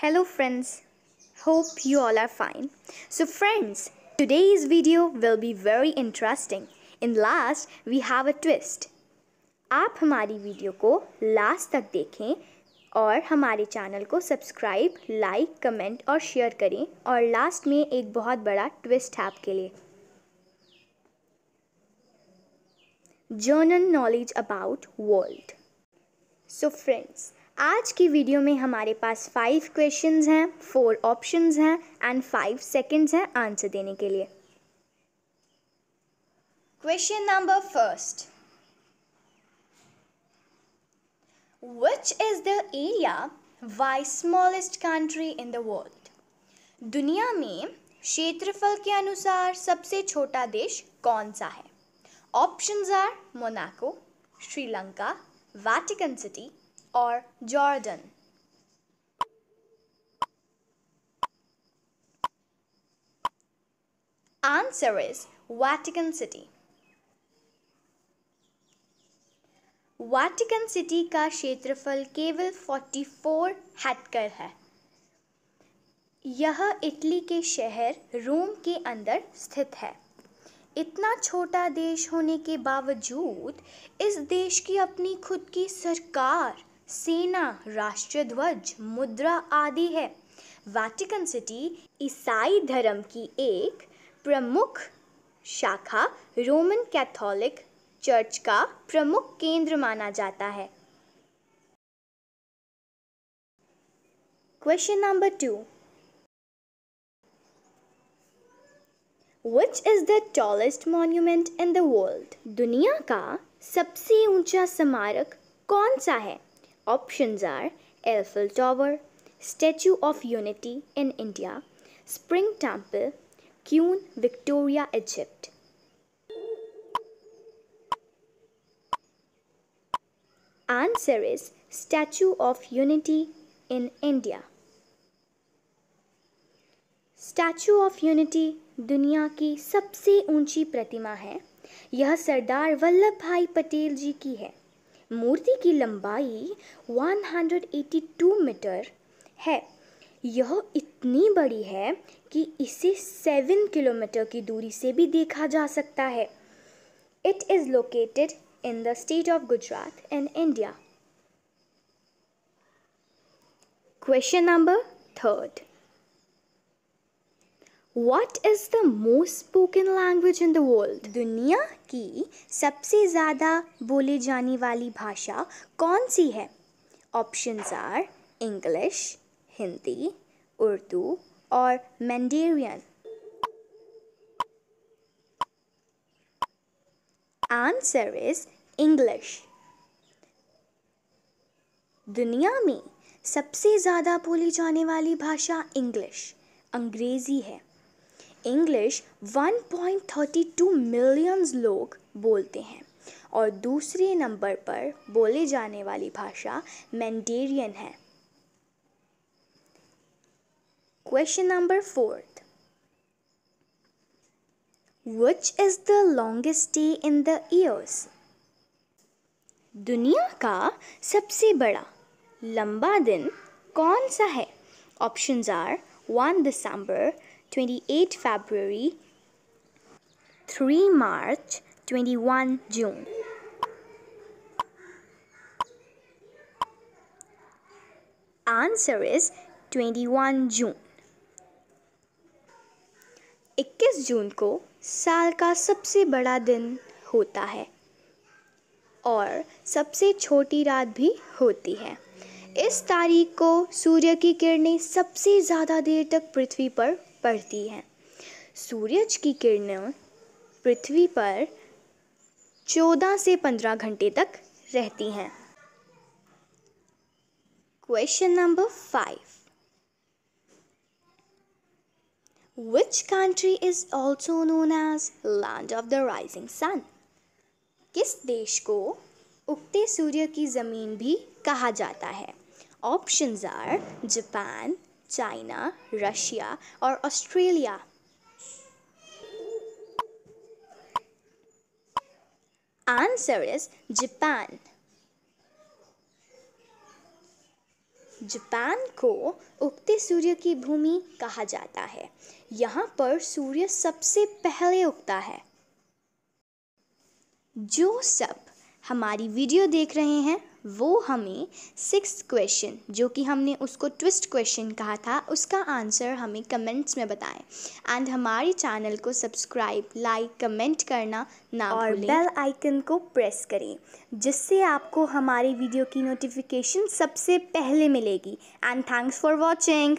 hello friends hope you all are fine so friends today's video will be very interesting in last we have a twist आप हमारी video को last तक देखें और हमारे channel को सब्सक्राइब लाइक कमेंट और शेयर करें और लास्ट में एक बहुत बड़ा ट्विस्ट है आपके लिए general knowledge about world so friends आज की वीडियो में हमारे पास फाइव क्वेश्चंस हैं फोर ऑप्शंस हैं एंड फाइव सेकंड्स हैं आंसर देने के लिए question number first which is the area wise smallest country in the world दुनिया में क्षेत्रफल के अनुसार सबसे छोटा देश कौन सा है options are Monaco Sri Lanka Vatican City और Jordan Answer is Vatican City. Vatican City का क्षेत्रफल केवल 44 हेक्टर है यह इटली के शहर रोम के अंदर स्थित है इतना छोटा देश होने के बावजूद इस देश की अपनी खुद की सरकार सेना राष्ट्रीय ध्वज मुद्रा आदि है वैटिकन सिटी ईसाई धर्म की एक प्रमुख शाखा रोमन कैथोलिक चर्च का प्रमुख केंद्र माना जाता है question number two which is the tallest monument in the world दुनिया का सबसे ऊंचा स्मारक कौन सा है Options are Eiffel Tower, Statue of Unity in India, Spring Temple, Kune, Victoria, Egypt. Answer is Statue of Unity in India. Statue of Unity दुनिया की सबसे ऊंची प्रतिमा है यह सरदार वल्लभ भाई पटेल जी की है मूर्ति की लंबाई 182 मीटर है यह इतनी बड़ी है कि इसे सेवन किलोमीटर की दूरी से भी देखा जा सकता है it is located in the state of Gujarat in India question number third what is the most spoken language in the world दुनिया की सबसे ज़्यादा बोले जाने वाली भाषा कौन सी है option are English Hindi Urdu और मैंडेरियन आंसर इज इंग्लिश दुनिया में सबसे ज़्यादा बोली जाने वाली भाषा इंग्लिश अंग्रेज़ी है इंग्लिश 1.32 मिलियन लोग बोलते हैं और दूसरे नंबर पर बोले जाने वाली भाषा मैंडेरियन है question number fourth which is the longest day in the years दुनिया का सबसे बड़ा लंबा दिन कौन सा है options are one December 28 February, 3 March, 21 June. Answer is 21 June 21 जून को साल का सबसे बड़ा दिन होता है और सबसे छोटी रात भी होती है इस तारीख को सूर्य की किरणें सबसे ज़्यादा देर तक पृथ्वी पर पड़ती हैं सूरज की किरणें पृथ्वी पर चौदह से पंद्रह घंटे तक रहती हैं question number five which country is also known as land of the rising sun किस देश को उगते सूर्य की ज़मीन भी कहा जाता है options are Japan China Russia और Australia answer is Japan Japan को उगते सूर्य की भूमि कहा जाता है यहाँ पर सूर्य सबसे पहले उगता है जो सब हमारी वीडियो देख रहे हैं वो हमें सिक्स क्वेश्चन जो कि हमने उसको ट्विस्ट क्वेश्चन कहा था उसका आंसर हमें कमेंट्स में बताएं एंड हमारे चैनल को सब्सक्राइब लाइक कमेंट करना ना और बेल आइकन को प्रेस करें जिससे आपको हमारे वीडियो की नोटिफिकेशन सबसे पहले मिलेगी एंड थैंक्स फॉर वॉचिंग